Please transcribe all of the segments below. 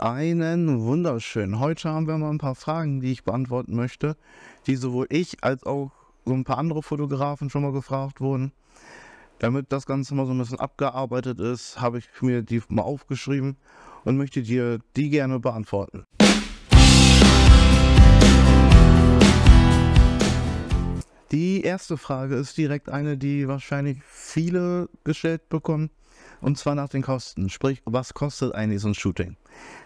Einen wunderschönen. Heute haben wir mal ein paar Fragen, die ich beantworten möchte, die sowohl ich als auch so ein paar andere Fotografen schon mal gefragt wurden. Damit das Ganze mal so ein bisschen abgearbeitet ist, habe ich mir die mal aufgeschrieben und möchte dir die gerne beantworten. Die erste Frage ist direkt eine, die wahrscheinlich viele gestellt bekommen. Und zwar nach den Kosten. Sprich, was kostet eigentlich so ein Shooting?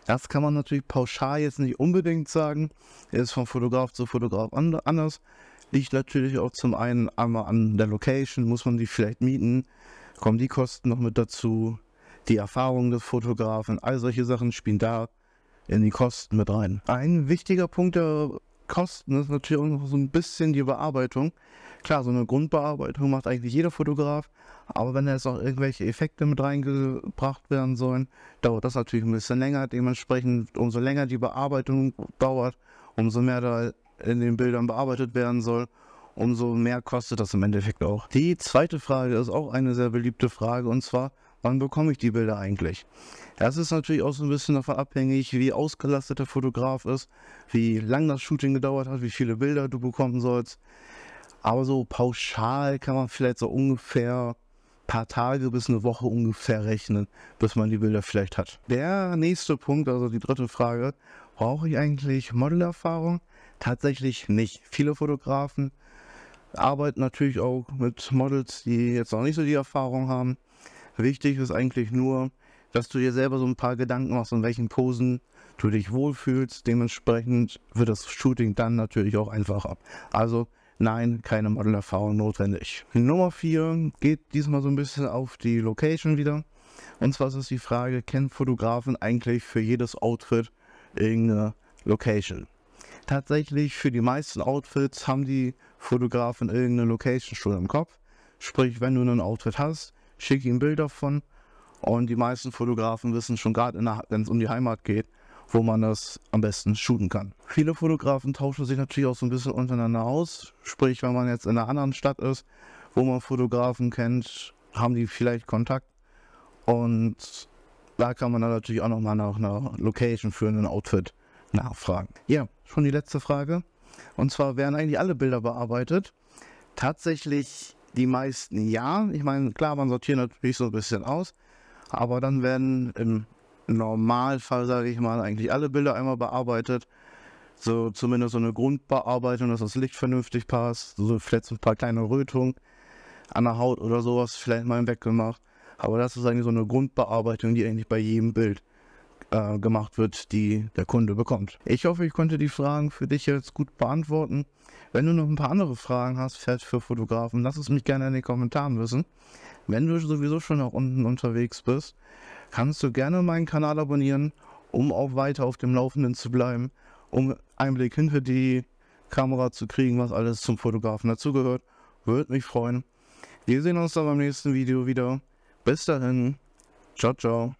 Das kann man natürlich pauschal jetzt nicht unbedingt sagen. Ist von Fotograf zu Fotograf anders. Liegt natürlich auch zum einen einmal an der Location, muss man die vielleicht mieten. Kommen die Kosten noch mit dazu? Die Erfahrung des Fotografen, all solche Sachen spielen da in die Kosten mit rein. Ein wichtiger Punkt der Kosten ist natürlich auch noch so ein bisschen die Bearbeitung. Klar, so eine Grundbearbeitung macht eigentlich jeder Fotograf. Aber wenn jetzt auch irgendwelche Effekte mit reingebracht werden sollen, dauert das natürlich ein bisschen länger. Dementsprechend, umso länger die Bearbeitung dauert, umso mehr da in den Bildern bearbeitet werden soll, umso mehr kostet das im Endeffekt auch. Die zweite Frage ist auch eine sehr beliebte Frage und zwar, wann bekomme ich die Bilder eigentlich? Das ist natürlich auch so ein bisschen davon abhängig, wie ausgelastet der Fotograf ist, wie lang das Shooting gedauert hat, wie viele Bilder du bekommen sollst. Aber so pauschal kann man vielleicht so ungefähr paar Tage bis eine Woche ungefähr rechnen, bis man die Bilder vielleicht hat. Der nächste Punkt, also die dritte Frage, brauche ich eigentlich Modelerfahrung? Tatsächlich nicht. Viele Fotografen arbeiten natürlich auch mit Models, die jetzt noch nicht so die Erfahrung haben. Wichtig ist eigentlich nur, dass du dir selber so ein paar Gedanken machst, in welchen Posen du dich wohlfühlst. Dementsprechend wird das Shooting dann natürlich auch einfacher. Also Nein, keine Modelerfahrung notwendig. Nummer 4 geht diesmal so ein bisschen auf die Location wieder. Und zwar ist es die Frage, kennen Fotografen eigentlich für jedes Outfit irgendeine Location? Tatsächlich für die meisten Outfits haben die Fotografen irgendeine Location schon im Kopf. Sprich, wenn du ein Outfit hast, schick ihm Bilder von. Und die meisten Fotografen wissen schon gerade, wenn es um die Heimat geht, wo man das am besten shooten kann. Viele Fotografen tauschen sich natürlich auch so ein bisschen untereinander aus. Sprich, wenn man jetzt in einer anderen Stadt ist, wo man Fotografen kennt, haben die vielleicht Kontakt. Und da kann man dann natürlich auch nochmal nach einer Location für ein Outfit nachfragen. Ja, schon die letzte Frage. Und zwar werden eigentlich alle Bilder bearbeitet. Tatsächlich die meisten ja. Ich meine, klar, man sortiert natürlich so ein bisschen aus, aber dann werden im Normalfall, sage ich mal, eigentlich alle Bilder einmal bearbeitet. So zumindest so eine Grundbearbeitung, dass das Licht vernünftig passt. So vielleicht so ein paar kleine Rötungen an der Haut oder sowas vielleicht mal weggemacht. Aber das ist eigentlich so eine Grundbearbeitung, die eigentlich bei jedem Bild äh, gemacht wird, die der Kunde bekommt. Ich hoffe, ich konnte die Fragen für dich jetzt gut beantworten. Wenn du noch ein paar andere Fragen hast, vielleicht für Fotografen, lass es mich gerne in den Kommentaren wissen. Wenn du sowieso schon nach unten unterwegs bist, kannst du gerne meinen Kanal abonnieren, um auch weiter auf dem Laufenden zu bleiben um einen Blick hinter die Kamera zu kriegen, was alles zum Fotografen dazugehört. Würde mich freuen. Wir sehen uns dann beim nächsten Video wieder. Bis dahin. Ciao, ciao.